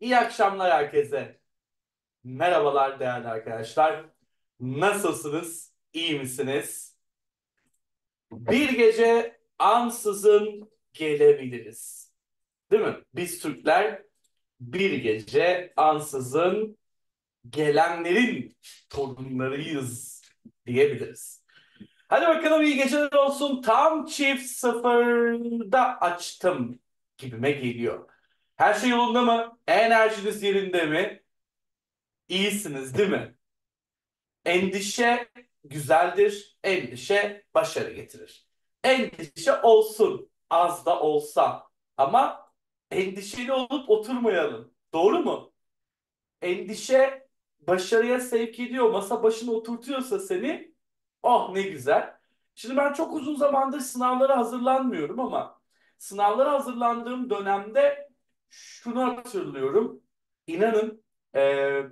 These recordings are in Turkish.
İyi akşamlar herkese. Merhabalar değerli arkadaşlar. Nasılsınız? İyi misiniz? Bir gece ansızın gelebiliriz. Değil mi? Biz Türkler bir gece ansızın gelenlerin torunlarıyız diyebiliriz. Hadi bakalım iyi geceler olsun. Tam çift sıfırda açtım gibime geliyor. Her şey yolunda mı? Enerjiniz yerinde mi? İyisiniz değil mi? Endişe güzeldir. Endişe başarı getirir. Endişe olsun. Az da olsa. Ama endişeli olup oturmayalım. Doğru mu? Endişe başarıya sevk ediyor. Masa başına oturtuyorsa seni oh ne güzel. Şimdi ben çok uzun zamandır sınavlara hazırlanmıyorum ama sınavlara hazırlandığım dönemde şunu hatırlıyorum. İnanın e,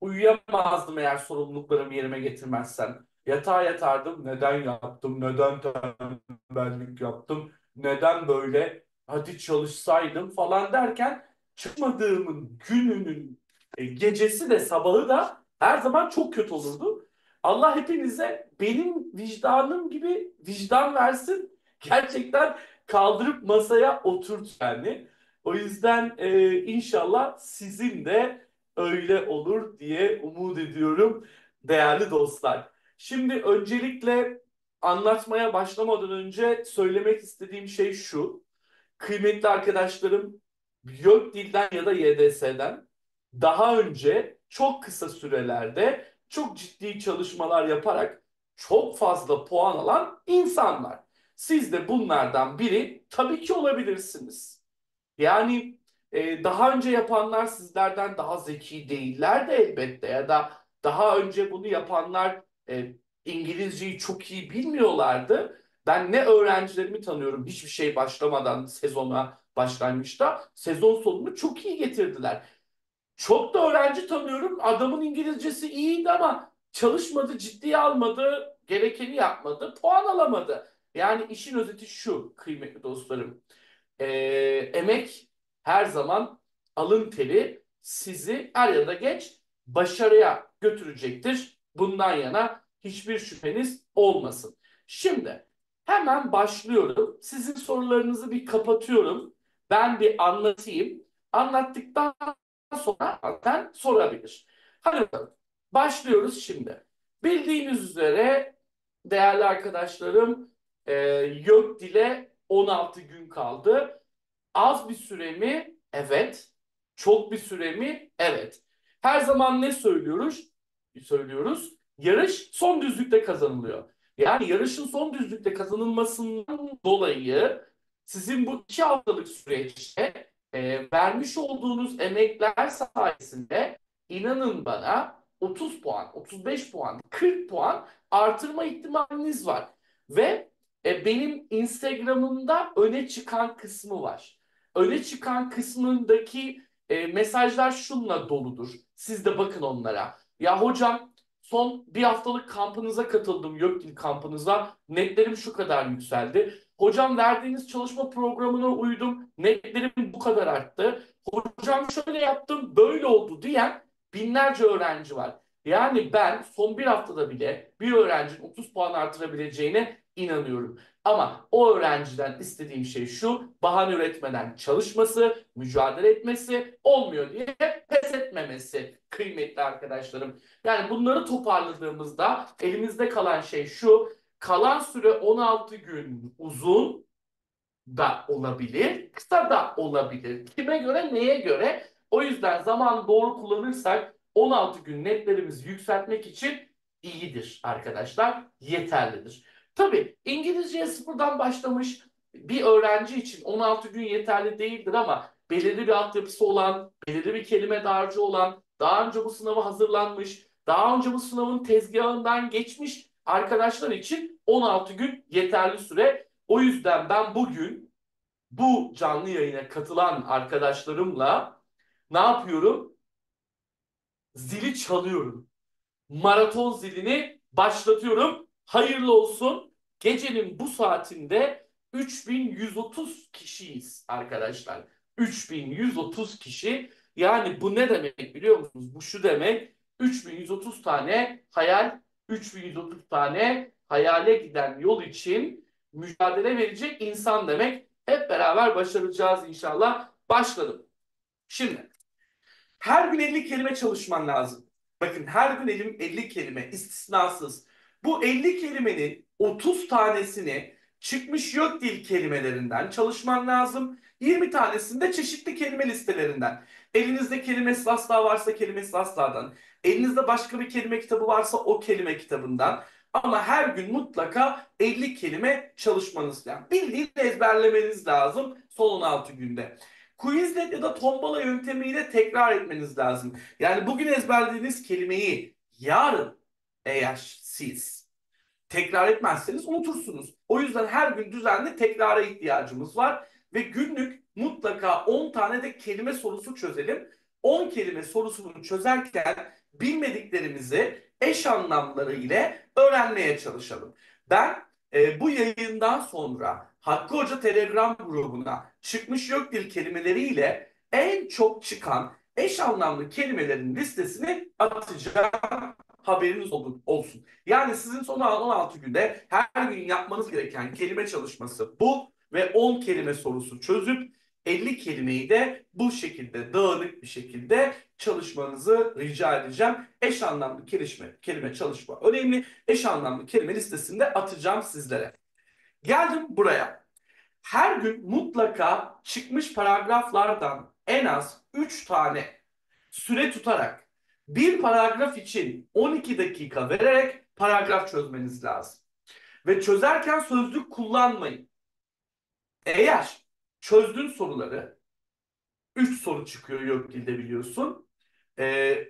uyuyamazdım eğer sorumluluklarımı yerime getirmezsen. Yatağa yatardım. Neden yaptım? Neden tembellik yaptım? Neden böyle? Hadi çalışsaydım falan derken çıkmadığımın gününün e, gecesi de sabahı da her zaman çok kötü olurdu. Allah hepinize benim vicdanım gibi vicdan versin. Gerçekten kaldırıp masaya oturt yani. O yüzden e, inşallah sizin de öyle olur diye umut ediyorum değerli dostlar. Şimdi öncelikle anlatmaya başlamadan önce söylemek istediğim şey şu. Kıymetli arkadaşlarım YÖK dilden ya da YDS'den daha önce çok kısa sürelerde çok ciddi çalışmalar yaparak çok fazla puan alan insanlar. Siz de bunlardan biri tabii ki olabilirsiniz. Yani e, daha önce yapanlar sizlerden daha zeki değiller de elbette ya da daha önce bunu yapanlar e, İngilizceyi çok iyi bilmiyorlardı. Ben ne öğrencilerimi tanıyorum hiçbir şey başlamadan sezona başlangıçta sezon sonunu çok iyi getirdiler. Çok da öğrenci tanıyorum adamın İngilizcesi iyiydi ama çalışmadı, ciddiye almadı, gerekeni yapmadı, puan alamadı. Yani işin özeti şu kıymetli dostlarım e, emek her zaman alın teri sizi her ya da geç başarıya götürecektir. Bundan yana hiçbir şüpheniz olmasın. Şimdi hemen başlıyorum. Sizin sorularınızı bir kapatıyorum. Ben bir anlatayım. Anlattıktan sonra zaten sorabilir. Hadi bakalım. Başlıyoruz şimdi. Bildiğiniz üzere değerli arkadaşlarım e, YÖK dile 16 gün kaldı. Az bir süre mi? Evet. Çok bir süre mi? Evet. Her zaman ne söylüyoruz? Söylüyoruz. Yarış son düzlükte kazanılıyor. Yani yarışın son düzlükte kazanılmasından dolayı sizin bu iki haftalık süreçte e, vermiş olduğunuz emekler sayesinde inanın bana 30 puan, 35 puan, 40 puan artırma ihtimaliniz var. Ve e, benim Instagram'ımda öne çıkan kısmı var. Öne çıkan kısmındaki e, mesajlar şunla doludur. Siz de bakın onlara. Ya hocam son bir haftalık kampınıza katıldım YÖKDİL kampınıza. Netlerim şu kadar yükseldi. Hocam verdiğiniz çalışma programına uydum. Netlerim bu kadar arttı. Hocam şöyle yaptım böyle oldu diyen binlerce öğrenci var. Yani ben son bir haftada bile bir öğrencinin 30 puan artırabileceğine inanıyorum. Ama o öğrenciden istediğim şey şu, bahane üretmeden çalışması, mücadele etmesi, olmuyor diye pes etmemesi kıymetli arkadaşlarım. Yani bunları toparladığımızda elimizde kalan şey şu, kalan süre 16 gün uzun da olabilir, kısa da olabilir. Kime göre, neye göre? O yüzden zaman doğru kullanırsak 16 gün netlerimizi yükseltmek için iyidir arkadaşlar, yeterlidir. Tabii İngilizceye sıfırdan başlamış bir öğrenci için 16 gün yeterli değildir ama belirli bir altyapısı olan, belirli bir kelime dağarcığı olan, daha önce bu sınava hazırlanmış, daha önce bu sınavın tezgahından geçmiş arkadaşlar için 16 gün yeterli süre. O yüzden ben bugün bu canlı yayına katılan arkadaşlarımla ne yapıyorum? Zili çalıyorum. Maraton zilini başlatıyorum. Hayırlı olsun. Gecenin bu saatinde 3130 kişiyiz arkadaşlar. 3130 kişi. Yani bu ne demek biliyor musunuz? Bu şu demek. 3130 tane hayal, 3130 tane hayale giden yol için mücadele verecek insan demek. Hep beraber başaracağız inşallah. Başladım. Şimdi her gün 50 kelime çalışman lazım. Bakın her gün elim 50 kelime istisnasız. Bu 50 kelimenin 30 tanesini çıkmış yok dil kelimelerinden çalışman lazım. 20 tanesinde çeşitli kelime listelerinden. Elinizde kelime asla varsa kelime asladan. Elinizde başka bir kelime kitabı varsa o kelime kitabından. Ama her gün mutlaka 50 kelime çalışmanız lazım. Bildiğin ezberlemeniz lazım son 16 günde. Quizlet ya da tombala yöntemiyle tekrar etmeniz lazım. Yani bugün ezberlediğiniz kelimeyi yarın eğer siz tekrar etmezseniz unutursunuz. O yüzden her gün düzenli tekrara ihtiyacımız var ve günlük mutlaka 10 tane de kelime sorusu çözelim. 10 kelime sorusunu çözerken bilmediklerimizi eş anlamları ile öğrenmeye çalışalım. Ben e, bu yayından sonra Hakkı Hoca Telegram grubuna çıkmış yok dil kelimeleriyle en çok çıkan eş anlamlı kelimelerin listesini atacağım haberiniz olsun. Yani sizin son 16 günde her gün yapmanız gereken kelime çalışması bu ve 10 kelime sorusu çözüp 50 kelimeyi de bu şekilde dağınık bir şekilde çalışmanızı rica edeceğim. Eş anlamlı kelime, kelime çalışma önemli. Eş anlamlı kelime listesinde atacağım sizlere. Geldim buraya. Her gün mutlaka çıkmış paragraflardan en az 3 tane süre tutarak bir paragraf için 12 dakika vererek paragraf çözmeniz lazım. Ve çözerken sözlük kullanmayın. Eğer çözdün soruları 3 soru çıkıyor yok dilde biliyorsun. Ee,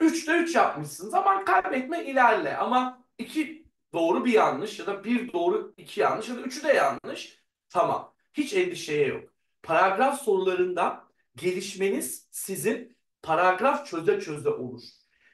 3'te 3 yapmışsın. Zaman kaybetme ilerle ama 2 doğru bir yanlış ya da 1 doğru 2 yanlış ya da 3'ü de yanlış. Tamam. Hiç endişeye yok. Paragraf sorularında gelişmeniz sizin paragraf çöze çöze olur.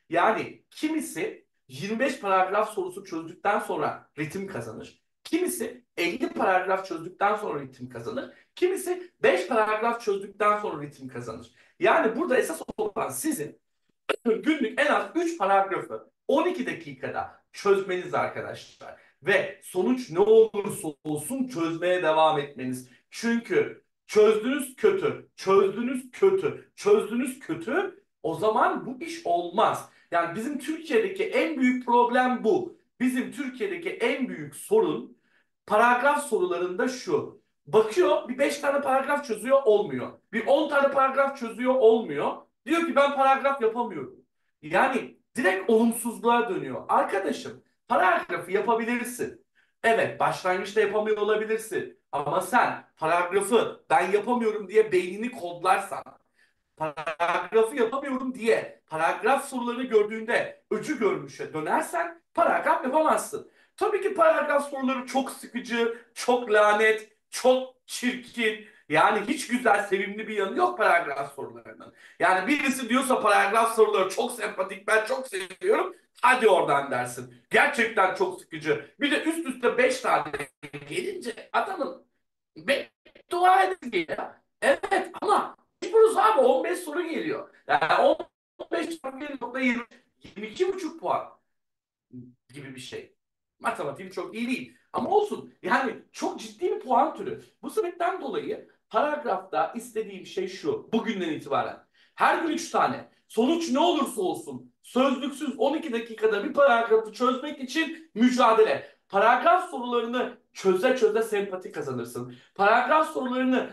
Yani kimisi 25 paragraf sorusu çözdükten sonra ritim kazanır. Kimisi 50 paragraf çözdükten sonra ritim kazanır. Kimisi 5 paragraf çözdükten sonra ritim kazanır. Yani burada esas olan sizin günlük en az 3 paragrafı 12 dakikada çözmeniz arkadaşlar. Ve sonuç ne olursa olsun çözmeye devam etmeniz. Çünkü Çözdünüz kötü, çözdünüz kötü, çözdünüz kötü. O zaman bu iş olmaz. Yani bizim Türkiye'deki en büyük problem bu. Bizim Türkiye'deki en büyük sorun paragraf sorularında şu. Bakıyor bir 5 tane paragraf çözüyor olmuyor. Bir 10 tane paragraf çözüyor olmuyor. Diyor ki ben paragraf yapamıyorum. Yani direkt olumsuzluğa dönüyor. Arkadaşım paragrafı yapabilirsin. Evet başlangıçta yapamıyor olabilirsin. Ama sen paragrafı ben yapamıyorum diye beynini kodlarsan, paragrafı yapamıyorum diye paragraf sorularını gördüğünde öcü görmüşe dönersen paragraf yapamazsın. Tabii ki paragraf soruları çok sıkıcı, çok lanet, çok çirkin, yani hiç güzel, sevimli bir yanı yok paragraf sorularının. Yani birisi diyorsa paragraf soruları çok sempatik, ben çok seviyorum. Hadi oradan dersin. Gerçekten çok sıkıcı. Bir de üst üste beş tane gelince adamın dua edin ya. Evet ama mecburuz abi 15 soru geliyor. Yani 15 soru geliyor. 22 buçuk puan gibi bir şey. Matematiğim çok iyi değil. Ama olsun. Yani çok ciddi bir puan türü. Bu sebepten dolayı Paragrafta istediğim şey şu. Bugünden itibaren. Her gün 3 tane. Sonuç ne olursa olsun sözlüksüz 12 dakikada bir paragrafı çözmek için mücadele. Paragraf sorularını çöze çöze sempati kazanırsın. Paragraf sorularını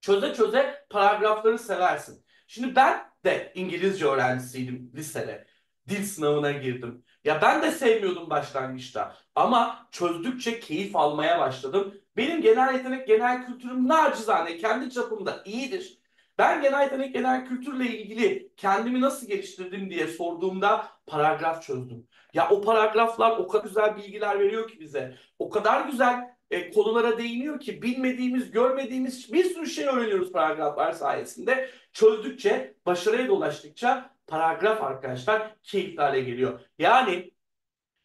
çöze çöze paragrafları seversin. Şimdi ben de İngilizce öğrencisiydim lisede. Dil sınavına girdim. Ya ben de sevmiyordum başlangıçta ama çözdükçe keyif almaya başladım. Benim genel yetenek, genel kültürüm nacizane, kendi çapımda iyidir. Ben genel yetenek, genel kültürle ilgili kendimi nasıl geliştirdim diye sorduğumda paragraf çözdüm. Ya o paragraflar o kadar güzel bilgiler veriyor ki bize. O kadar güzel e, konulara değiniyor ki bilmediğimiz, görmediğimiz bir sürü şey öğreniyoruz paragraflar sayesinde. Çözdükçe, başarıya dolaştıkça paragraf arkadaşlar keyifli hale geliyor. Yani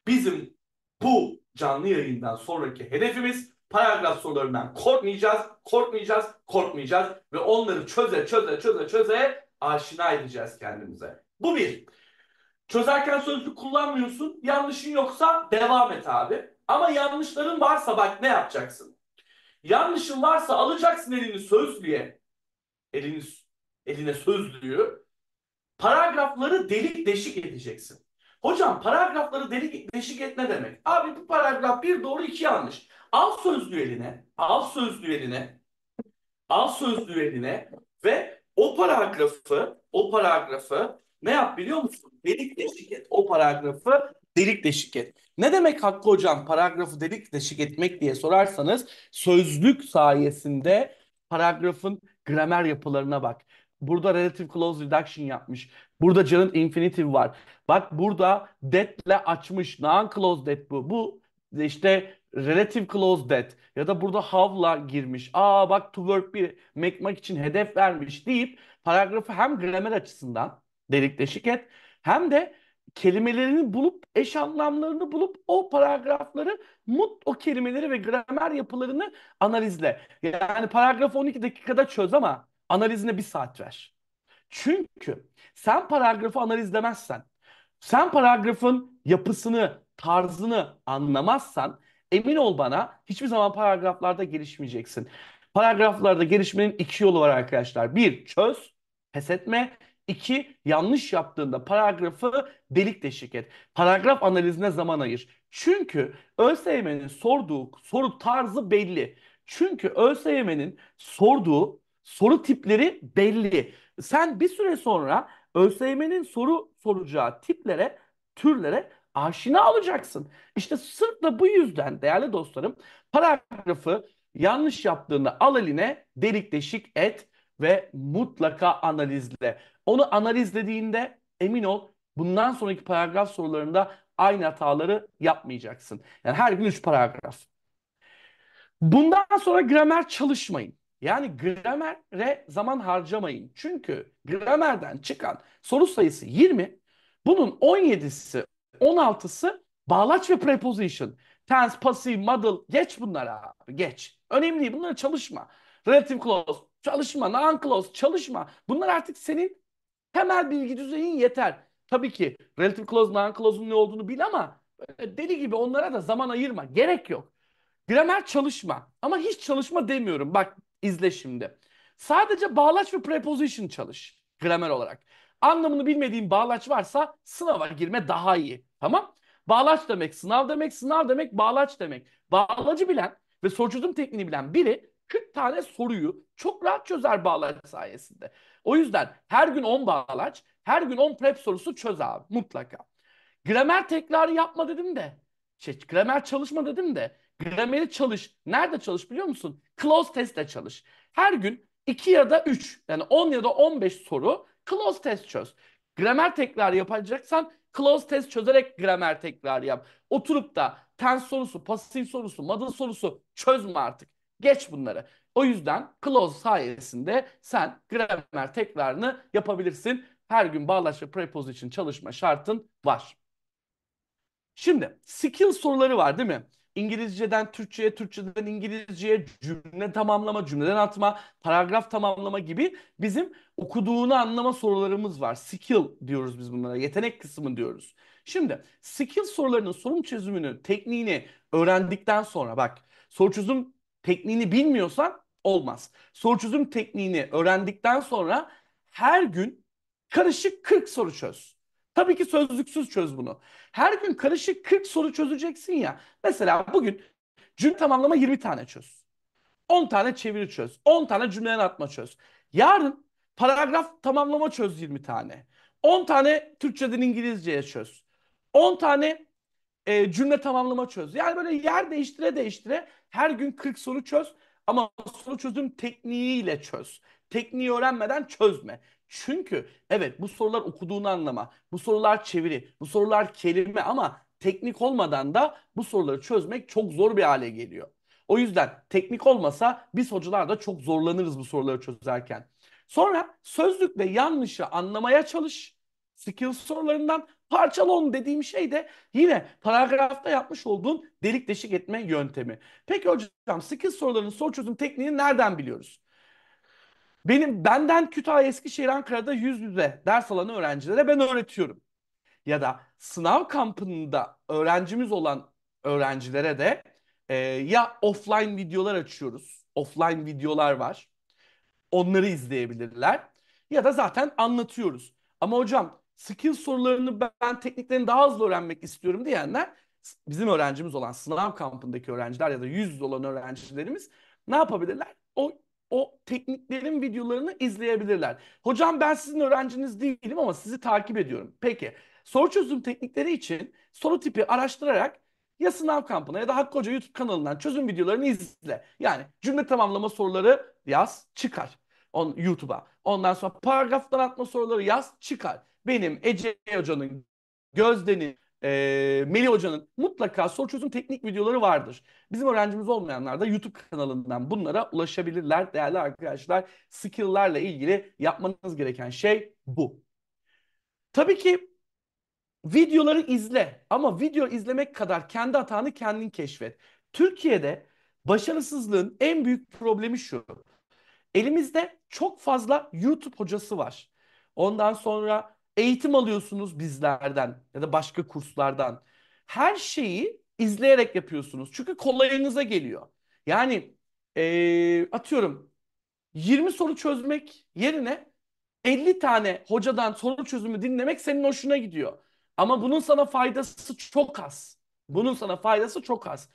bizim bu canlı yayından sonraki hedefimiz paragraf sorularından korkmayacağız, korkmayacağız, korkmayacağız ve onları çöze çöze çöze çöze aşina edeceğiz kendimize. Bu bir. Çözerken sözlük kullanmıyorsun. Yanlışın yoksa devam et abi. Ama yanlışların varsa bak ne yapacaksın? Yanlışın varsa alacaksın elini sözlüğe. Elini, eline sözlüğü. Paragrafları delik deşik edeceksin. Hocam paragrafları delik deşik et ne demek? Abi bu paragraf bir doğru iki yanlış. Al sözlü eline, al sözlü eline, al sözlü eline ve o paragrafı, o paragrafı ne yap biliyor musun? Delik deşik et. O paragrafı delik deşik et. Ne demek Hakkı Hocam paragrafı delik deşik etmek diye sorarsanız sözlük sayesinde paragrafın gramer yapılarına bak. Burada relative close reduction yapmış. Burada canın infinitive var. Bak burada debt'le açmış. Non-close debt bu. Bu işte relative close debt ya da burada havla girmiş. Aa bak to work bir mekmak için hedef vermiş deyip paragrafı hem gramer açısından delik deşik et hem de kelimelerini bulup eş anlamlarını bulup o paragrafları mut o kelimeleri ve gramer yapılarını analizle. Yani paragraf 12 dakikada çöz ama analizine bir saat ver. Çünkü sen paragrafı analizlemezsen, sen paragrafın yapısını, tarzını anlamazsan emin ol bana hiçbir zaman paragraflarda gelişmeyeceksin. Paragraflarda gelişmenin iki yolu var arkadaşlar. Bir, çöz, pes etme. İki, yanlış yaptığında paragrafı delik deşik et. Paragraf analizine zaman ayır. Çünkü ÖSYM'nin sorduğu soru tarzı belli. Çünkü ÖSYM'nin sorduğu soru tipleri belli. Sen bir süre sonra ÖSYM'nin soru soracağı tiplere, türlere aşina olacaksın. İşte sırf da bu yüzden değerli dostlarım paragrafı yanlış yaptığını al eline delik deşik et ve mutlaka analizle. Onu analizlediğinde emin ol bundan sonraki paragraf sorularında aynı hataları yapmayacaksın. Yani her gün 3 paragraf. Bundan sonra gramer çalışmayın. Yani gramere zaman harcamayın. Çünkü gramerden çıkan soru sayısı 20. Bunun 17'si, 16'sı bağlaç ve preposition. Tense, passive, model, Geç bunlara abi geç. Önemli değil bunlara çalışma. Relative clause çalışma. Non clause çalışma. Bunlar artık senin temel bilgi düzeyin yeter. Tabii ki relative clause, non clause'un ne olduğunu bil ama e, deli gibi onlara da zaman ayırma. Gerek yok. Gramer çalışma. Ama hiç çalışma demiyorum. Bak İzle şimdi. Sadece bağlaç ve preposition çalış gramer olarak. Anlamını bilmediğin bağlaç varsa sınava girme daha iyi. Tamam? Bağlaç demek sınav demek, sınav demek bağlaç demek. Bağlacı bilen ve soru çözüm tekniğini bilen biri 40 tane soruyu çok rahat çözer bağlaç sayesinde. O yüzden her gün 10 bağlaç, her gün 10 prep sorusu çöz abi mutlaka. Gramer tekrarı yapma dedim de şey gramer çalışma dedim de grameri çalış. Nerede çalış biliyor musun? Close testte çalış. Her gün 2 ya da 3 yani 10 ya da 15 soru close test çöz. Gramer tekrar yapacaksan close test çözerek gramer tekrar yap. Oturup da tense sorusu, pasif sorusu, model sorusu çözme artık. Geç bunları. O yüzden close sayesinde sen gramer tekrarını yapabilirsin. Her gün bağlaç ve preposition çalışma şartın var. Şimdi skill soruları var değil mi? İngilizceden Türkçe'ye, Türkçeden İngilizce'ye cümle tamamlama, cümleden atma, paragraf tamamlama gibi bizim okuduğunu anlama sorularımız var. Skill diyoruz biz bunlara, yetenek kısmı diyoruz. Şimdi skill sorularının sorun çözümünü, tekniğini öğrendikten sonra bak soru çözüm tekniğini bilmiyorsan olmaz. Soru çözüm tekniğini öğrendikten sonra her gün karışık 40 soru çöz. Tabii ki sözlüksüz çöz bunu. Her gün karışık 40 soru çözeceksin ya. Mesela bugün cümle tamamlama 20 tane çöz. 10 tane çeviri çöz. 10 tane cümleden atma çöz. Yarın paragraf tamamlama çöz 20 tane. 10 tane Türkçeden İngilizceye çöz. 10 tane e, cümle tamamlama çöz. Yani böyle yer değiştire değiştire her gün 40 soru çöz ama soru çözüm tekniğiyle çöz. Tekniği öğrenmeden çözme. Çünkü evet bu sorular okuduğunu anlama, bu sorular çeviri, bu sorular kelime ama teknik olmadan da bu soruları çözmek çok zor bir hale geliyor. O yüzden teknik olmasa biz hocalar da çok zorlanırız bu soruları çözerken. Sonra sözlükle yanlışı anlamaya çalış. Skill sorularından parçala onu dediğim şey de yine paragrafta yapmış olduğun delik deşik etme yöntemi. Peki hocam skill sorularının soru çözüm tekniğini nereden biliyoruz? Benim benden Kütahya Eskişehir Ankara'da yüz yüze ders alan öğrencilere ben öğretiyorum. Ya da sınav kampında öğrencimiz olan öğrencilere de e, ya offline videolar açıyoruz. Offline videolar var. Onları izleyebilirler. Ya da zaten anlatıyoruz. Ama hocam skill sorularını ben tekniklerini daha hızlı öğrenmek istiyorum diyenler bizim öğrencimiz olan sınav kampındaki öğrenciler ya da yüz yüze olan öğrencilerimiz ne yapabilirler? O o tekniklerin videolarını izleyebilirler. Hocam ben sizin öğrenciniz değilim ama sizi takip ediyorum. Peki soru çözüm teknikleri için soru tipi araştırarak ya sınav kampına ya da Hakkı Hoca YouTube kanalından çözüm videolarını izle. Yani cümle tamamlama soruları yaz çıkar on, YouTube'a. Ondan sonra paragraftan atma soruları yaz çıkar. Benim Ece Hoca'nın, Gözde'nin, e, Melih Hoca'nın mutlaka soru çözüm teknik videoları vardır. Bizim öğrencimiz olmayanlar da YouTube kanalından bunlara ulaşabilirler. Değerli arkadaşlar skill'larla ilgili yapmanız gereken şey bu. Tabii ki videoları izle ama video izlemek kadar kendi hatanı kendin keşfet. Türkiye'de başarısızlığın en büyük problemi şu. Elimizde çok fazla YouTube hocası var. Ondan sonra Eğitim alıyorsunuz bizlerden ya da başka kurslardan. Her şeyi izleyerek yapıyorsunuz. Çünkü kolayınıza geliyor. Yani ee, atıyorum 20 soru çözmek yerine 50 tane hocadan soru çözümü dinlemek senin hoşuna gidiyor. Ama bunun sana faydası çok az. Bunun sana faydası çok az.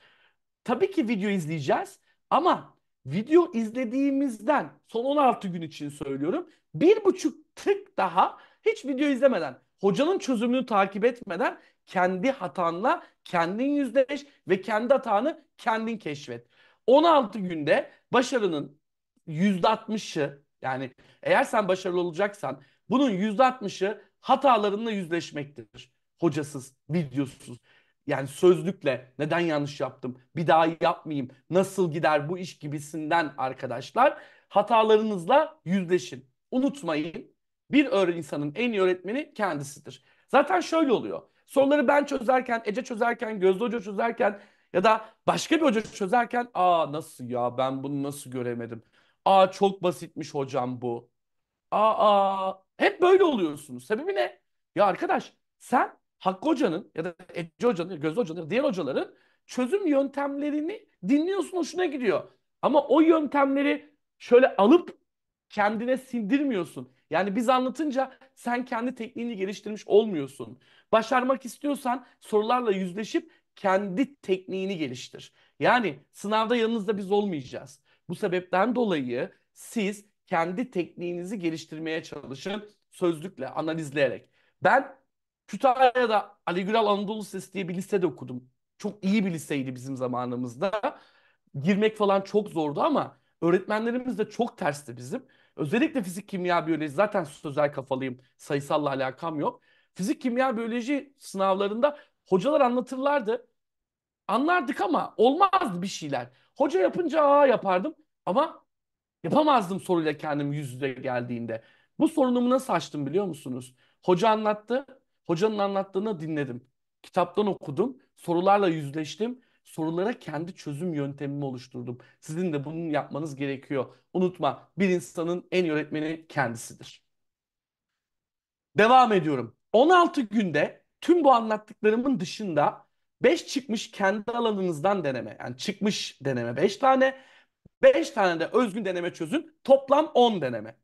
Tabii ki video izleyeceğiz ama video izlediğimizden son 16 gün için söylüyorum bir buçuk tık daha hiç video izlemeden, hocanın çözümünü takip etmeden kendi hatanla kendin yüzleş ve kendi hatanı kendin keşfet. 16 günde başarının %60'ı yani eğer sen başarılı olacaksan bunun %60'ı hatalarınla yüzleşmektir. Hocasız, videosuz. Yani sözlükle neden yanlış yaptım, bir daha yapmayayım, nasıl gider bu iş gibisinden arkadaşlar hatalarınızla yüzleşin. Unutmayın bir insanın en iyi öğretmeni kendisidir. Zaten şöyle oluyor. Soruları ben çözerken, Ece çözerken, Gözde Hoca çözerken ya da başka bir hoca çözerken aa nasıl ya ben bunu nasıl göremedim? Aa çok basitmiş hocam bu. Aa, aa. hep böyle oluyorsunuz. Sebebi ne? Ya arkadaş sen Hakkı Hoca'nın ya da Ece Hoca'nın, Gözde Hoca'nın diğer hocaların çözüm yöntemlerini dinliyorsun hoşuna gidiyor. Ama o yöntemleri şöyle alıp kendine sindirmiyorsun. Yani biz anlatınca sen kendi tekniğini geliştirmiş olmuyorsun. Başarmak istiyorsan sorularla yüzleşip kendi tekniğini geliştir. Yani sınavda yanınızda biz olmayacağız. Bu sebepten dolayı siz kendi tekniğinizi geliştirmeye çalışın sözlükle, analizleyerek. Ben Kütahya'da Ali Güral Anadolu Lisesi diye bir lisede okudum. Çok iyi bir liseydi bizim zamanımızda. Girmek falan çok zordu ama öğretmenlerimiz de çok tersti bizim. Özellikle fizik, kimya, biyoloji zaten sözel kafalıyım. Sayısalla alakam yok. Fizik, kimya, biyoloji sınavlarında hocalar anlatırlardı. Anlardık ama olmazdı bir şeyler. Hoca yapınca aa yapardım ama yapamazdım soruyla kendim yüz yüze geldiğinde. Bu sorunumu nasıl açtım biliyor musunuz? Hoca anlattı. Hocanın anlattığını dinledim. Kitaptan okudum. Sorularla yüzleştim sorulara kendi çözüm yöntemimi oluşturdum. Sizin de bunu yapmanız gerekiyor. Unutma bir insanın en iyi öğretmeni kendisidir. Devam ediyorum. 16 günde tüm bu anlattıklarımın dışında 5 çıkmış kendi alanınızdan deneme. Yani çıkmış deneme 5 tane. 5 tane de özgün deneme çözün. Toplam 10 deneme.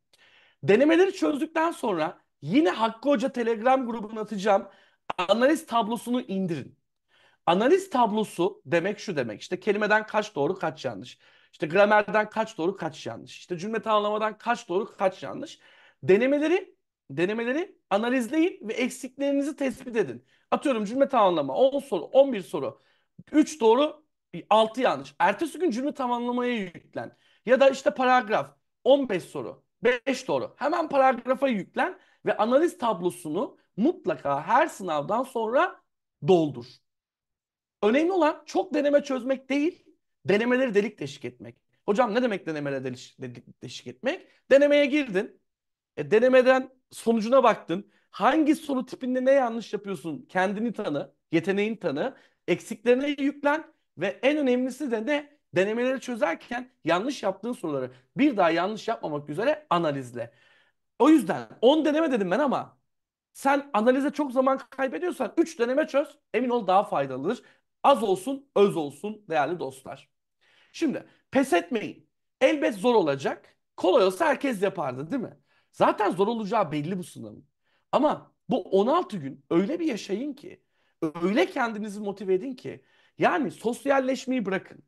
Denemeleri çözdükten sonra yine Hakkı Hoca Telegram grubuna atacağım. Analiz tablosunu indirin. Analiz tablosu demek şu demek. İşte kelimeden kaç doğru kaç yanlış. İşte gramerden kaç doğru kaç yanlış. İşte cümle tanımlamadan kaç doğru kaç yanlış. Denemeleri denemeleri analizleyin ve eksiklerinizi tespit edin. Atıyorum cümle tamamlama 10 soru 11 soru 3 doğru 6 yanlış. Ertesi gün cümle tamamlamaya yüklen. Ya da işte paragraf 15 soru 5 doğru. Hemen paragrafa yüklen ve analiz tablosunu mutlaka her sınavdan sonra doldur. Önemli olan çok deneme çözmek değil, denemeleri delik deşik etmek. Hocam ne demek denemeleri delik, delik deşik etmek? Denemeye girdin. E, denemeden sonucuna baktın. Hangi soru tipinde ne yanlış yapıyorsun? Kendini tanı, yeteneğini tanı, eksiklerine yüklen ve en önemlisi de ne? Denemeleri çözerken yanlış yaptığın soruları bir daha yanlış yapmamak üzere analizle. O yüzden 10 deneme dedim ben ama sen analize çok zaman kaybediyorsan 3 deneme çöz. Emin ol daha faydalıdır. Az olsun, öz olsun değerli dostlar. Şimdi pes etmeyin. Elbet zor olacak. Kolay olsa herkes yapardı değil mi? Zaten zor olacağı belli bu sınavın. Ama bu 16 gün öyle bir yaşayın ki, öyle kendinizi motive edin ki, yani sosyalleşmeyi bırakın.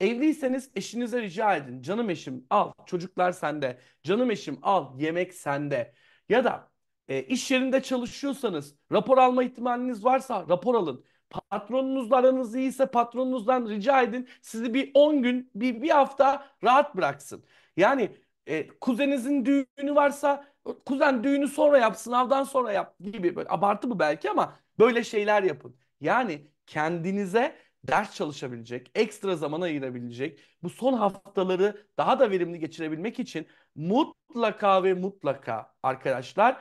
Evliyseniz eşinize rica edin. Canım eşim al, çocuklar sende. Canım eşim al, yemek sende. Ya da e, iş yerinde çalışıyorsanız, rapor alma ihtimaliniz varsa rapor alın. Patronunuzlarınız iyiyse patronunuzdan rica edin sizi bir 10 gün, bir, bir hafta rahat bıraksın. Yani e, kuzeninizin düğünü varsa kuzen düğünü sonra yap, sınavdan sonra yap gibi böyle abartı bu belki ama böyle şeyler yapın. Yani kendinize ders çalışabilecek, ekstra zaman ayırabilecek, bu son haftaları daha da verimli geçirebilmek için mutlaka ve mutlaka arkadaşlar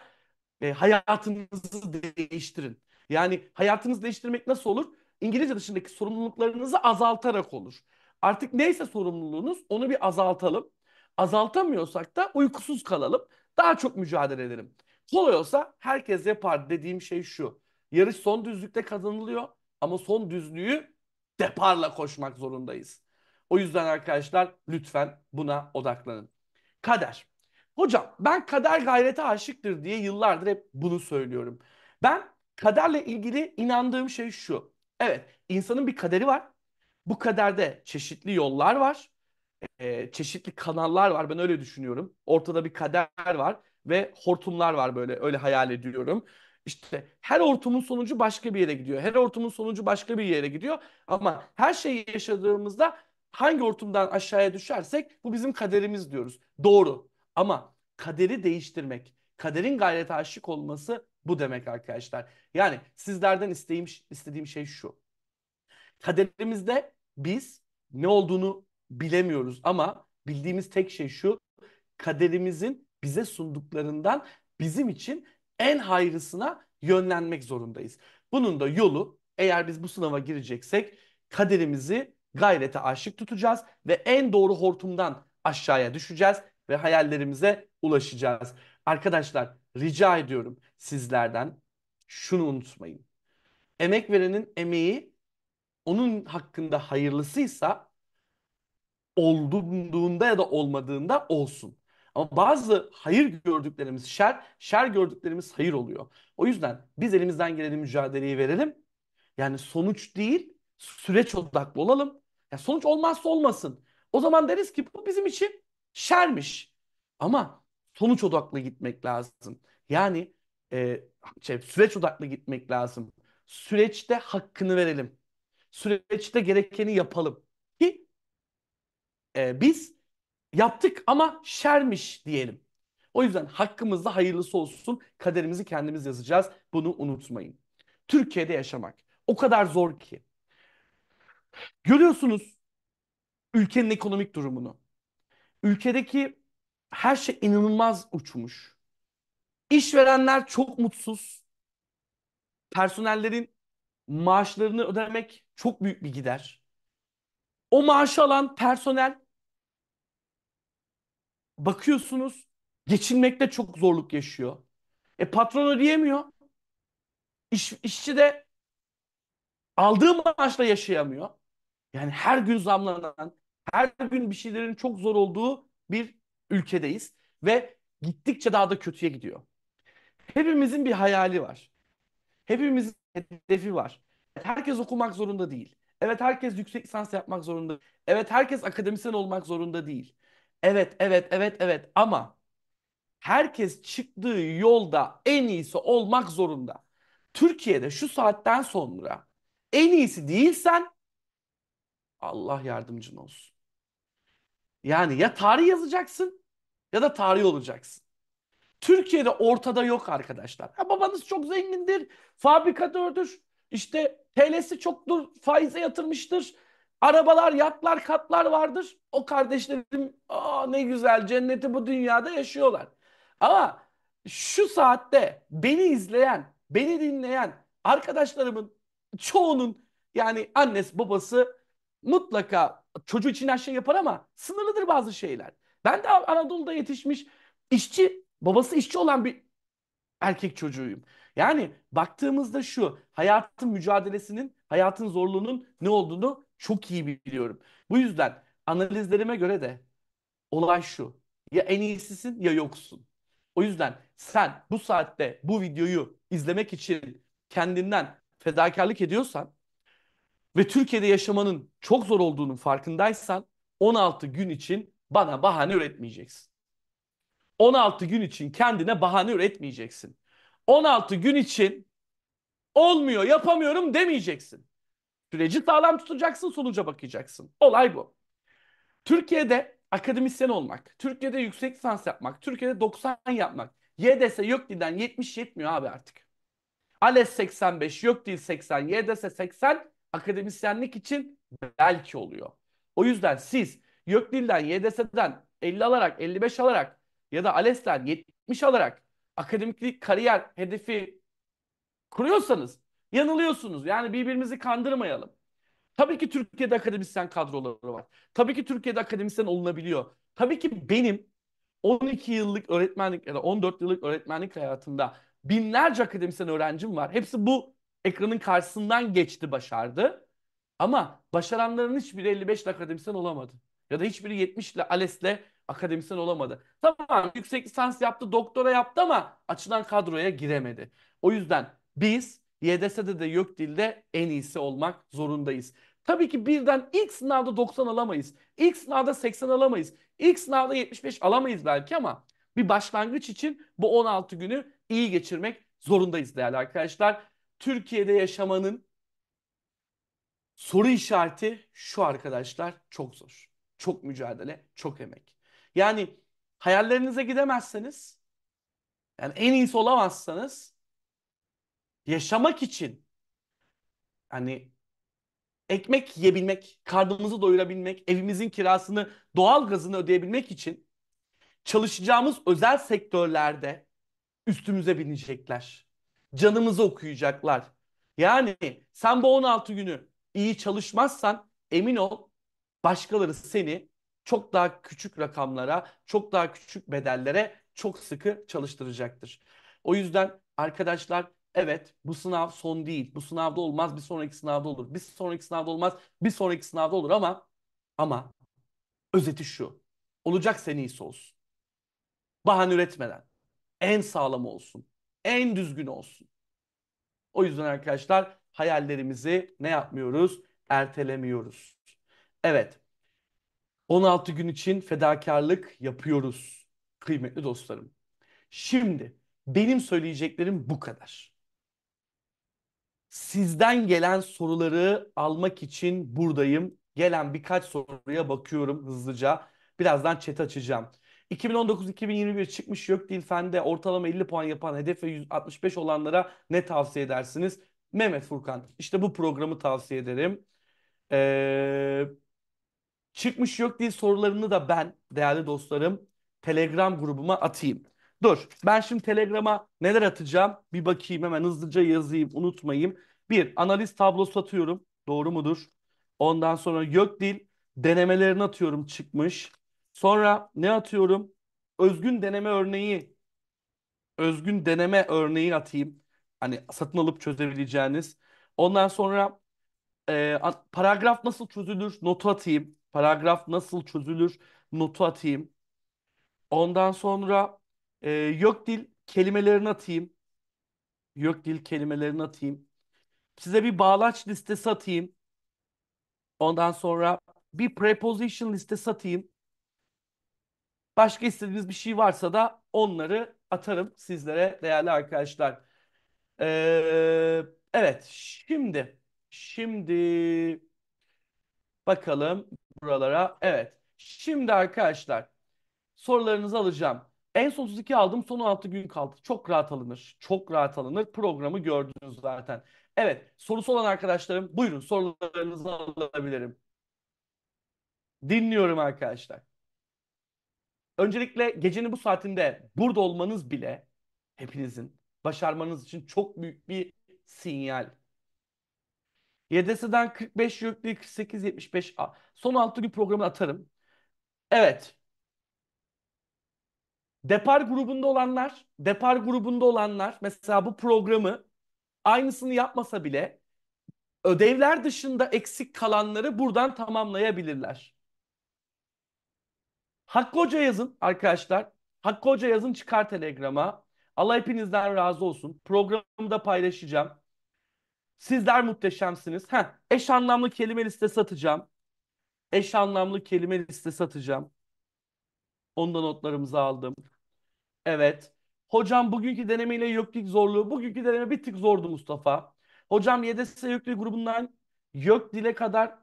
e, hayatınızı değiştirin. Yani hayatınızı değiştirmek nasıl olur? İngilizce dışındaki sorumluluklarınızı azaltarak olur. Artık neyse sorumluluğunuz onu bir azaltalım. Azaltamıyorsak da uykusuz kalalım. Daha çok mücadele edelim. Kolay olsa herkes yapar dediğim şey şu. Yarış son düzlükte kazanılıyor ama son düzlüğü deparla koşmak zorundayız. O yüzden arkadaşlar lütfen buna odaklanın. Kader. Hocam ben kader gayrete aşıktır diye yıllardır hep bunu söylüyorum. Ben kaderle ilgili inandığım şey şu. Evet, insanın bir kaderi var. Bu kaderde çeşitli yollar var. E, çeşitli kanallar var. Ben öyle düşünüyorum. Ortada bir kader var ve hortumlar var böyle. Öyle hayal ediyorum. İşte her hortumun sonucu başka bir yere gidiyor. Her hortumun sonucu başka bir yere gidiyor. Ama her şeyi yaşadığımızda hangi hortumdan aşağıya düşersek bu bizim kaderimiz diyoruz. Doğru. Ama kaderi değiştirmek, kaderin gayrete aşık olması bu demek arkadaşlar. Yani sizlerden isteğim, istediğim şey şu. Kaderimizde biz ne olduğunu bilemiyoruz ama bildiğimiz tek şey şu. Kaderimizin bize sunduklarından bizim için en hayrısına yönlenmek zorundayız. Bunun da yolu eğer biz bu sınava gireceksek kaderimizi gayrete aşık tutacağız ve en doğru hortumdan aşağıya düşeceğiz ve hayallerimize ulaşacağız. Arkadaşlar rica ediyorum sizlerden şunu unutmayın. Emek verenin emeği onun hakkında hayırlısıysa olduğunda ya da olmadığında olsun. Ama bazı hayır gördüklerimiz şer, şer gördüklerimiz hayır oluyor. O yüzden biz elimizden geleni mücadeleyi verelim. Yani sonuç değil, süreç odaklı olalım. Ya sonuç olmazsa olmasın. O zaman deriz ki bu bizim için şermiş. Ama sonuç odaklı gitmek lazım. Yani e, şey, süreç odaklı gitmek lazım. Süreçte hakkını verelim. Süreçte gerekeni yapalım. Ki e, biz yaptık ama şermiş diyelim. O yüzden hakkımızda hayırlısı olsun. Kaderimizi kendimiz yazacağız. Bunu unutmayın. Türkiye'de yaşamak o kadar zor ki. Görüyorsunuz ülkenin ekonomik durumunu. Ülkedeki her şey inanılmaz uçmuş. İşverenler çok mutsuz. Personellerin maaşlarını ödemek çok büyük bir gider. O maaşı alan personel bakıyorsunuz geçinmekte çok zorluk yaşıyor. E patron ödeyemiyor. İş, işçi de aldığı maaşla yaşayamıyor. Yani her gün zamlanan, her gün bir şeylerin çok zor olduğu bir ülkedeyiz ve gittikçe daha da kötüye gidiyor. Hepimizin bir hayali var. Hepimizin hedefi var. Herkes okumak zorunda değil. Evet herkes yüksek lisans yapmak zorunda. Evet herkes akademisyen olmak zorunda değil. Evet, evet, evet, evet ama herkes çıktığı yolda en iyisi olmak zorunda. Türkiye'de şu saatten sonra en iyisi değilsen Allah yardımcın olsun. Yani ya tarih yazacaksın ya da tarih olacaksın. Türkiye'de ortada yok arkadaşlar. Ha, babanız çok zengindir, fabrikatördür, işte TL'si çoktur, faize yatırmıştır. Arabalar, yatlar, katlar vardır. O kardeşlerim Aa, ne güzel cenneti bu dünyada yaşıyorlar. Ama şu saatte beni izleyen, beni dinleyen arkadaşlarımın çoğunun yani annesi babası mutlaka çocuğu için her şey yapar ama sınırlıdır bazı şeyler. Ben de Anadolu'da yetişmiş işçi, babası işçi olan bir erkek çocuğuyum. Yani baktığımızda şu hayatın mücadelesinin, hayatın zorluğunun ne olduğunu çok iyi biliyorum. Bu yüzden analizlerime göre de olay şu. Ya en iyisisin ya yoksun. O yüzden sen bu saatte bu videoyu izlemek için kendinden fedakarlık ediyorsan ve Türkiye'de yaşamanın çok zor olduğunun farkındaysan 16 gün için bana bahane üretmeyeceksin. 16 gün için kendine bahane üretmeyeceksin. 16 gün için olmuyor, yapamıyorum demeyeceksin. Süreci sağlam tutacaksın, sonuca bakacaksın. Olay bu. Türkiye'de akademisyen olmak, Türkiye'de yüksek lisans yapmak, Türkiye'de 90 yapmak, YDS YÖKDİ'den 70 yetmiyor abi artık. ALES 85, yok YÖKDİ 80, YDS 80 akademisyenlik için belki oluyor. O yüzden siz Yökdilden YDS'den 50 alarak, 55 alarak ya da ALES'ten 70 alarak akademik kariyer hedefi kuruyorsanız yanılıyorsunuz. Yani birbirimizi kandırmayalım. Tabii ki Türkiye'de akademisyen kadroları var. Tabii ki Türkiye'de akademisyen olunabiliyor. Tabii ki benim 12 yıllık öğretmenlik ya da 14 yıllık öğretmenlik hayatımda binlerce akademisyen öğrencim var. Hepsi bu ekranın karşısından geçti, başardı. Ama başaranların hiçbiri 55 akademisyen olamadı. Ya da hiçbiri 70 ile ALES'le akademisyen olamadı. Tamam yüksek lisans yaptı, doktora yaptı ama açılan kadroya giremedi. O yüzden biz YDS'de de YÖKDİL'de en iyisi olmak zorundayız. Tabii ki birden ilk sınavda 90 alamayız. İlk sınavda 80 alamayız. İlk sınavda 75 alamayız belki ama bir başlangıç için bu 16 günü iyi geçirmek zorundayız değerli arkadaşlar. Türkiye'de yaşamanın soru işareti şu arkadaşlar çok zor çok mücadele, çok emek. Yani hayallerinize gidemezseniz, yani en iyisi olamazsanız yaşamak için hani ekmek yiyebilmek, karnımızı doyurabilmek, evimizin kirasını, doğal gazını ödeyebilmek için çalışacağımız özel sektörlerde üstümüze binecekler. Canımızı okuyacaklar. Yani sen bu 16 günü iyi çalışmazsan emin ol başkaları seni çok daha küçük rakamlara, çok daha küçük bedellere çok sıkı çalıştıracaktır. O yüzden arkadaşlar evet bu sınav son değil. Bu sınavda olmaz, bir sonraki sınavda olur. Bir sonraki sınavda olmaz, bir sonraki sınavda olur ama ama özeti şu. Olacak seni iyisi olsun. Bahane üretmeden. En sağlam olsun. En düzgün olsun. O yüzden arkadaşlar hayallerimizi ne yapmıyoruz? Ertelemiyoruz. Evet. 16 gün için fedakarlık yapıyoruz kıymetli dostlarım. Şimdi benim söyleyeceklerim bu kadar. Sizden gelen soruları almak için buradayım. Gelen birkaç soruya bakıyorum hızlıca. Birazdan chat açacağım. 2019-2021 çıkmış yok değil fende ortalama 50 puan yapan hedefe 165 olanlara ne tavsiye edersiniz? Mehmet Furkan işte bu programı tavsiye ederim. Ee, Çıkmış yok değil sorularını da ben değerli dostlarım Telegram grubuma atayım. Dur ben şimdi Telegram'a neler atacağım bir bakayım hemen hızlıca yazayım unutmayayım. Bir analiz tablosu atıyorum doğru mudur? Ondan sonra yok değil denemelerini atıyorum çıkmış. Sonra ne atıyorum? Özgün deneme örneği. Özgün deneme örneği atayım. Hani satın alıp çözebileceğiniz. Ondan sonra e, paragraf nasıl çözülür notu atayım paragraf nasıl çözülür notu atayım. Ondan sonra e, yok dil kelimelerini atayım. Yok dil kelimelerini atayım. Size bir bağlaç listesi atayım. Ondan sonra bir preposition listesi atayım. Başka istediğiniz bir şey varsa da onları atarım sizlere değerli arkadaşlar. Ee, evet şimdi şimdi bakalım buralara. Evet. Şimdi arkadaşlar sorularınızı alacağım. En son 32 aldım. Son 16 gün kaldı. Çok rahat alınır. Çok rahat alınır. Programı gördünüz zaten. Evet. Sorusu olan arkadaşlarım buyurun sorularınızı alabilirim. Dinliyorum arkadaşlar. Öncelikle gecenin bu saatinde burada olmanız bile hepinizin başarmanız için çok büyük bir sinyal. YDS'den 45 yüklü 48 75 Son 6 gün programı atarım. Evet. Depar grubunda olanlar, depar grubunda olanlar mesela bu programı aynısını yapmasa bile ödevler dışında eksik kalanları buradan tamamlayabilirler. Hakkı Hoca yazın arkadaşlar. Hakkı Hoca yazın çıkar Telegram'a. Allah hepinizden razı olsun. Programımı da paylaşacağım. Sizler muhteşemsiniz. Heh, eş anlamlı kelime listesi atacağım. Eş anlamlı kelime listesi atacağım. Onda notlarımızı aldım. Evet. Hocam bugünkü denemeyle YÖKLİK zorluğu. Bugünkü deneme bir tık zordu Mustafa. Hocam YDS YÖKLİK grubundan dile kadar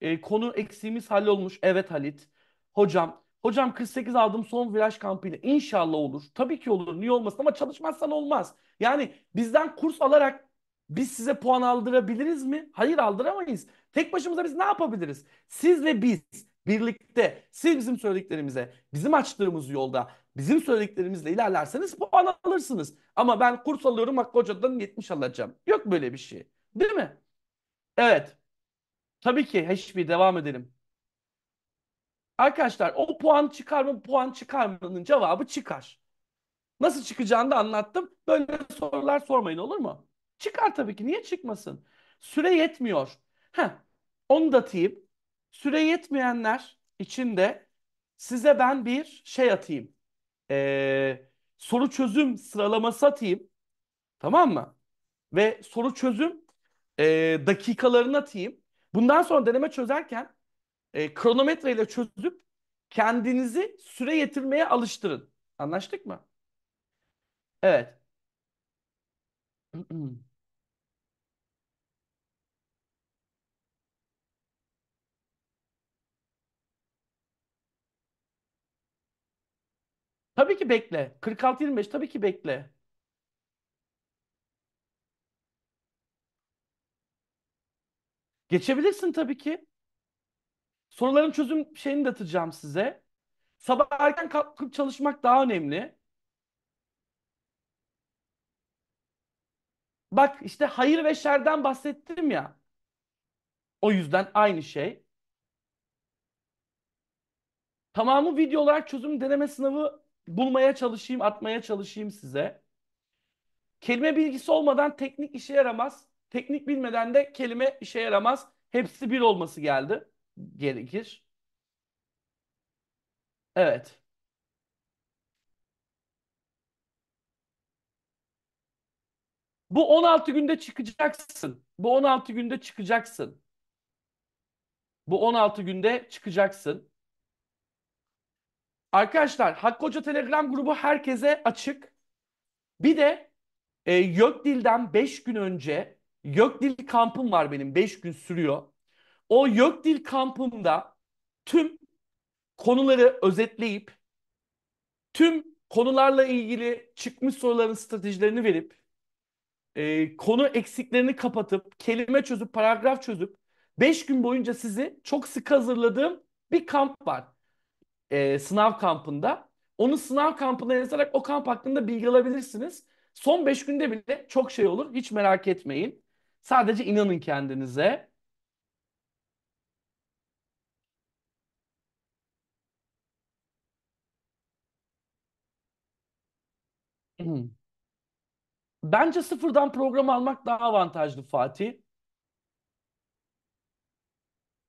e, konu eksiğimiz hallolmuş. Evet Halit. Hocam, hocam 48 aldım son viraj kampıyla. İnşallah olur. Tabii ki olur. Niye olmasın ama çalışmazsan olmaz. Yani bizden kurs alarak biz size puan aldırabiliriz mi? Hayır aldıramayız. Tek başımıza biz ne yapabiliriz? Siz ve biz birlikte siz bizim söylediklerimize, bizim açtığımız yolda, bizim söylediklerimizle ilerlerseniz puan alırsınız. Ama ben kurs alıyorum Hakkı Hoca'dan 70 alacağım. Yok böyle bir şey. Değil mi? Evet. Tabii ki hiçbir devam edelim. Arkadaşlar o puan çıkar mı puan çıkar mı'nın cevabı çıkar. Nasıl çıkacağını da anlattım. Böyle sorular sormayın olur mu? Çıkar tabii ki. Niye çıkmasın? Süre yetmiyor. Heh, onu da atayım. Süre yetmeyenler için de size ben bir şey atayım. Ee, soru çözüm sıralaması atayım. Tamam mı? Ve soru çözüm e, dakikalarını atayım. Bundan sonra deneme çözerken e, kronometreyle çözüp kendinizi süre yetirmeye alıştırın. Anlaştık mı? Evet. Tabii ki bekle. 46-25 tabii ki bekle. Geçebilirsin tabii ki. Soruların çözüm şeyini de atacağım size. Sabah erken kalkıp çalışmak daha önemli. Bak işte hayır ve şerden bahsettim ya. O yüzden aynı şey. Tamamı video olarak çözüm deneme sınavı bulmaya çalışayım, atmaya çalışayım size. Kelime bilgisi olmadan teknik işe yaramaz. Teknik bilmeden de kelime işe yaramaz. Hepsi bir olması geldi. Gerekir. Evet. Bu 16 günde çıkacaksın. Bu 16 günde çıkacaksın. Bu 16 günde çıkacaksın. Arkadaşlar Hakkı Hoca Telegram grubu herkese açık. Bir de e, dilden 5 gün önce YÖK dil kampım var benim 5 gün sürüyor. O YÖK dil kampımda tüm konuları özetleyip tüm konularla ilgili çıkmış soruların stratejilerini verip e, konu eksiklerini kapatıp kelime çözüp paragraf çözüp 5 gün boyunca sizi çok sık hazırladığım bir kamp var e, sınav kampında. Onu sınav kampına yazarak o kamp hakkında bilgi alabilirsiniz. Son 5 günde bile çok şey olur. Hiç merak etmeyin. Sadece inanın kendinize. Bence sıfırdan program almak daha avantajlı Fatih.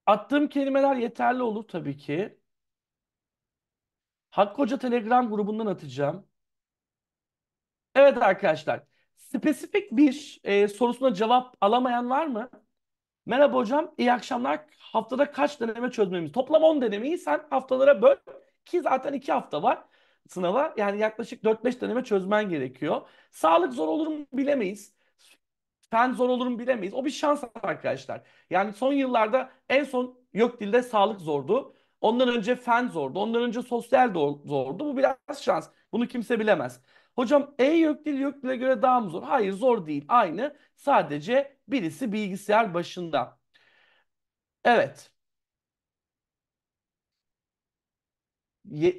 Attığım kelimeler yeterli olur tabii ki. Hakkı Hoca Telegram grubundan atacağım. Evet arkadaşlar. Spesifik bir e, sorusuna cevap alamayan var mı? Merhaba hocam, iyi akşamlar. Haftada kaç deneme çözmemiz? Toplam 10 denemeyi sen haftalara böl ki zaten 2 hafta var sınava. Yani yaklaşık 4-5 deneme çözmen gerekiyor. Sağlık zor olur mu bilemeyiz. Fen zor olur mu bilemeyiz. O bir şans arkadaşlar. Yani son yıllarda en son yok YÖKDİL'de sağlık zordu. Ondan önce fen zordu. Ondan önce sosyal zordu. Bu biraz şans. Bunu kimse bilemez. Hocam E yok Gökdil'e göre daha mı zor? Hayır zor değil. Aynı. Sadece birisi bilgisayar başında. Evet.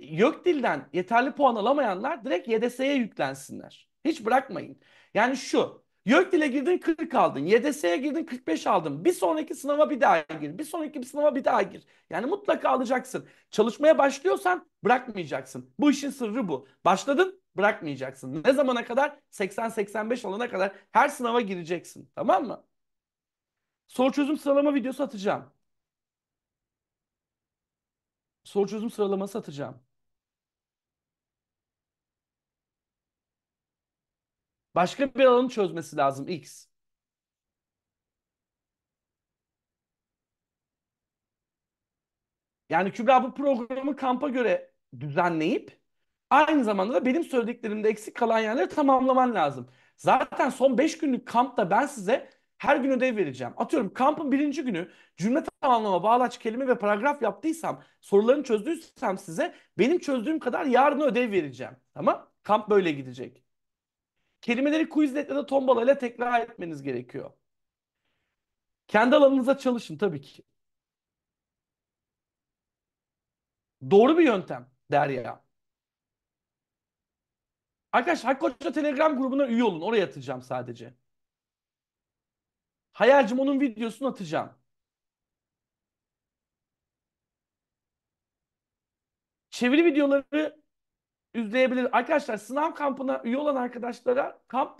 YÖKDİL'den yeterli puan alamayanlar direkt YDS'ye yüklensinler. Hiç bırakmayın. Yani şu YÖKDİL'e girdin 40 aldın. YDS'ye girdin 45 aldın. Bir sonraki sınava bir daha gir. Bir sonraki bir sınava bir daha gir. Yani mutlaka alacaksın. Çalışmaya başlıyorsan bırakmayacaksın. Bu işin sırrı bu. Başladın bırakmayacaksın. Ne zamana kadar? 80-85 alana kadar her sınava gireceksin. Tamam mı? Soru çözüm sıralama videosu atacağım. Soru çözüm sıralaması atacağım. Başka bir alanı çözmesi lazım X. Yani Kübra bu programı kampa göre düzenleyip aynı zamanda da benim söylediklerimde eksik kalan yerleri tamamlaman lazım. Zaten son 5 günlük kampta ben size her gün ödev vereceğim. Atıyorum kampın birinci günü cümle tamamlama, bağlaç, kelime ve paragraf yaptıysam, sorularını çözdüysem size benim çözdüğüm kadar yarın ödev vereceğim. Tamam? Kamp böyle gidecek. Kelimeleri Quizlet ya da Tombala ile tekrar etmeniz gerekiyor. Kendi alanınıza çalışın tabii ki. Doğru bir yöntem Derya. Arkadaşlar Hakkı Hoca Telegram grubuna üye olun. Oraya atacağım sadece. Hayalcim onun videosunu atacağım. Çeviri videoları düzleyebilir. Arkadaşlar sınav kampına üye olan arkadaşlara kamp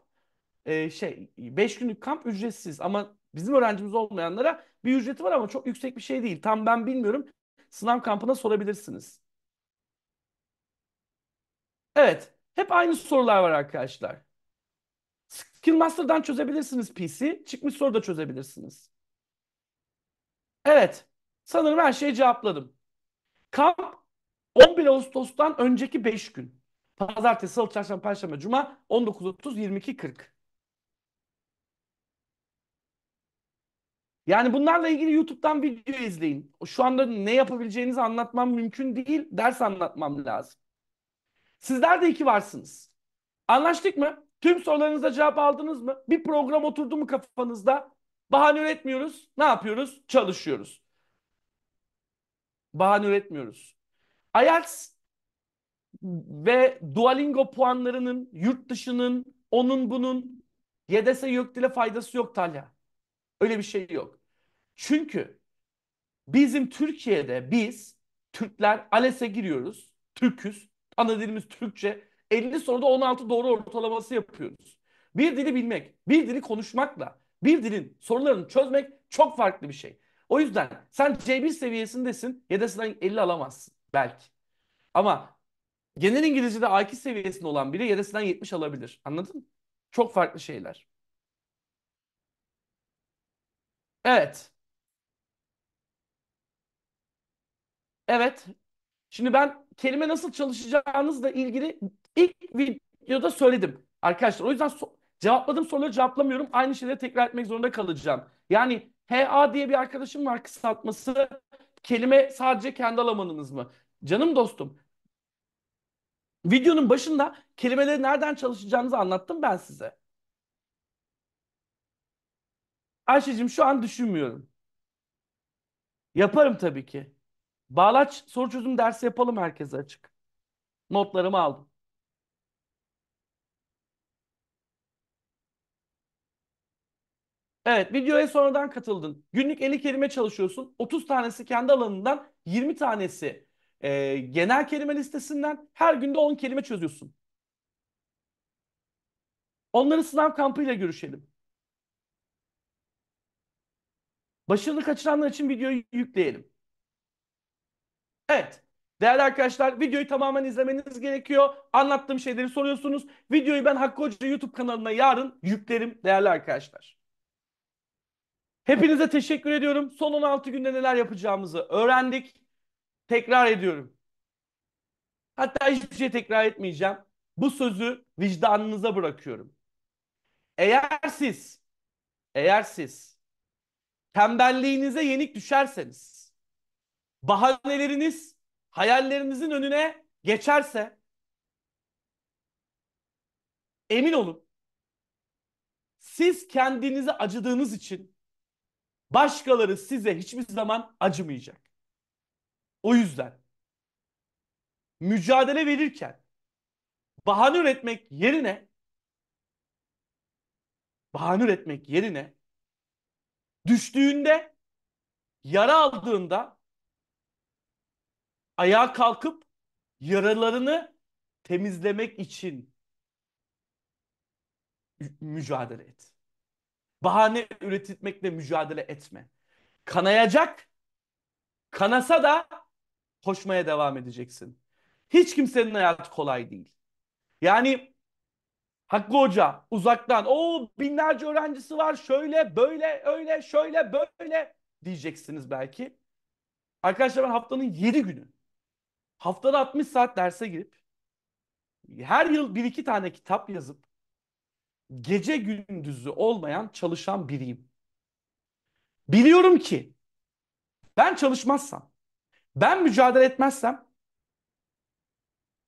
e, şey 5 günlük kamp ücretsiz ama bizim öğrencimiz olmayanlara bir ücreti var ama çok yüksek bir şey değil. Tam ben bilmiyorum. Sınav kampına sorabilirsiniz. Evet. Hep aynı sorular var arkadaşlar. Skill Master'dan çözebilirsiniz PC. Çıkmış soru da çözebilirsiniz. Evet. Sanırım her şeyi cevapladım. Kamp 11 Ağustos'tan önceki 5 gün. Pazartesi, Salı, Çarşamba, Perşembe, Cuma 19.30, 22.40. Yani bunlarla ilgili YouTube'dan video izleyin. Şu anda ne yapabileceğinizi anlatmam mümkün değil. Ders anlatmam lazım. Sizler de iki varsınız. Anlaştık mı? Tüm sorularınıza cevap aldınız mı? Bir program oturdu mu kafanızda? Bahane üretmiyoruz. Ne yapıyoruz? Çalışıyoruz. Bahane üretmiyoruz. IELTS ve Duolingo puanlarının, yurt dışının, onun bunun yok YÖKDİL'e faydası yok Talya. Öyle bir şey yok. Çünkü bizim Türkiye'de biz Türkler ALES'e giriyoruz. Türküz. Ana dilimiz Türkçe. 50 soruda 16 doğru ortalaması yapıyoruz. Bir dili bilmek, bir dili konuşmakla, bir dilin sorularını çözmek çok farklı bir şey. O yüzden sen C1 seviyesindesin, YDS'den 50 alamazsın. Belki. Ama genel İngilizce'de A2 seviyesinde olan biri yedesinden 70 alabilir. Anladın mı? Çok farklı şeyler. Evet. Evet. Şimdi ben kelime nasıl çalışacağınızla ilgili ilk videoda söyledim arkadaşlar. O yüzden so cevapladığım soruları cevaplamıyorum. Aynı şeyleri tekrar etmek zorunda kalacağım. Yani HA diye bir arkadaşım var kısaltması kelime sadece kendi alanınız mı? Canım dostum. Videonun başında kelimeleri nereden çalışacağınızı anlattım ben size. Ayşe'cim şu an düşünmüyorum. Yaparım tabii ki. Bağlaç soru çözüm dersi yapalım herkese açık. Notlarımı aldım. Evet videoya sonradan katıldın. Günlük 50 kelime çalışıyorsun. 30 tanesi kendi alanından 20 tanesi e, genel kelime listesinden her günde 10 kelime çözüyorsun. Onları sınav kampıyla görüşelim. Başarılı kaçıranlar için videoyu yükleyelim. Evet. Değerli arkadaşlar videoyu tamamen izlemeniz gerekiyor. Anlattığım şeyleri soruyorsunuz. Videoyu ben Hakkı Hoca YouTube kanalına yarın yüklerim değerli arkadaşlar. Hepinize teşekkür ediyorum. Son 16 günde neler yapacağımızı öğrendik. Tekrar ediyorum. Hatta hiçbir şey tekrar etmeyeceğim. Bu sözü vicdanınıza bırakıyorum. Eğer siz, eğer siz tembelliğinize yenik düşerseniz, bahaneleriniz hayallerinizin önüne geçerse, emin olun siz kendinizi acıdığınız için Başkaları size hiçbir zaman acımayacak. O yüzden mücadele verirken bahane üretmek yerine bahane üretmek yerine düştüğünde yara aldığında ayağa kalkıp yaralarını temizlemek için mücadele et bahane üretmekle mücadele etme. Kanayacak, kanasa da koşmaya devam edeceksin. Hiç kimsenin hayatı kolay değil. Yani Hakkı Hoca uzaktan o binlerce öğrencisi var şöyle böyle öyle şöyle böyle diyeceksiniz belki. Arkadaşlar ben haftanın 7 günü haftada 60 saat derse girip her yıl bir iki tane kitap yazıp gece gündüzü olmayan çalışan biriyim. Biliyorum ki ben çalışmazsam, ben mücadele etmezsem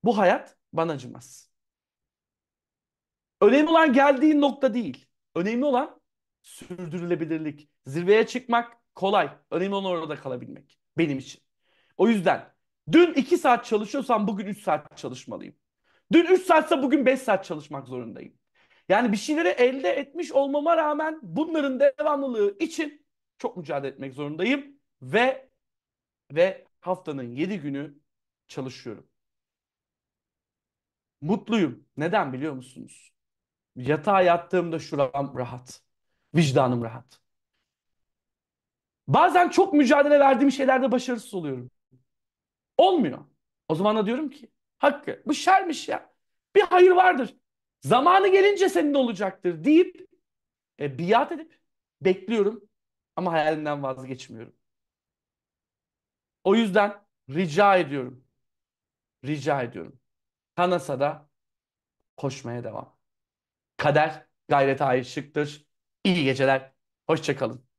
bu hayat bana acımaz. Önemli olan geldiği nokta değil. Önemli olan sürdürülebilirlik. Zirveye çıkmak kolay. Önemli olan orada kalabilmek benim için. O yüzden dün 2 saat çalışıyorsam bugün 3 saat çalışmalıyım. Dün 3 saatse bugün 5 saat çalışmak zorundayım. Yani bir şeyleri elde etmiş olmama rağmen bunların devamlılığı için çok mücadele etmek zorundayım ve ve haftanın 7 günü çalışıyorum. Mutluyum. Neden biliyor musunuz? Yatağa yattığımda şuram rahat. Vicdanım rahat. Bazen çok mücadele verdiğim şeylerde başarısız oluyorum. Olmuyor. O zaman da diyorum ki Hakkı bu şermiş ya. Bir hayır vardır. Zamanı gelince senin de olacaktır deyip e, biat edip bekliyorum ama hayalimden vazgeçmiyorum. O yüzden rica ediyorum. Rica ediyorum. Kanasa'da koşmaya devam. Kader gayrete aşıktır. İyi geceler. Hoşçakalın.